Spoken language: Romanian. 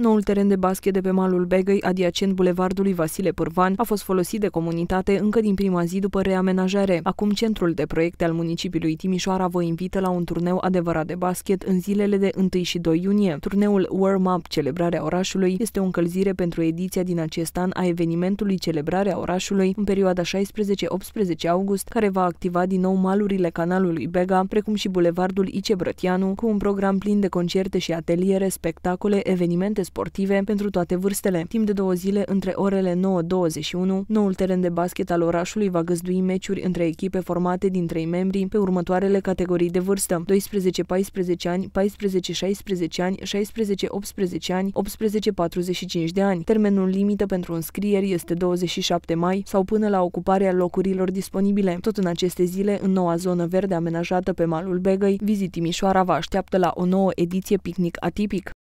Noul teren de basket de pe malul Begăi, adiacent bulevardului Vasile Pârvan, a fost folosit de comunitate încă din prima zi după reamenajare. Acum centrul de proiecte al municipiului Timișoara vă invită la un turneu adevărat de basket în zilele de 1 și 2 iunie. Turneul Warm Up Celebrarea Orașului este o încălzire pentru ediția din acest an a evenimentului Celebrarea Orașului în perioada 16-18 august, care va activa din nou malurile canalului Bega, precum și bulevardul Ice Brătianu, cu un program plin de concerte și ateliere, spectacole, evenimente sportive pentru toate vârstele. Timp de două zile, între orele 9-21, noul teren de basket al orașului va găzdui meciuri între echipe formate din trei membri pe următoarele categorii de vârstă 12-14 ani, 14-16 ani, 16-18 ani, 18-45 de ani. Termenul limită pentru înscrieri este 27 mai sau până la ocuparea locurilor disponibile. Tot în aceste zile, în noua zonă verde amenajată pe malul Begăi, Vizit Timișoara vă așteaptă la o nouă ediție picnic atipic.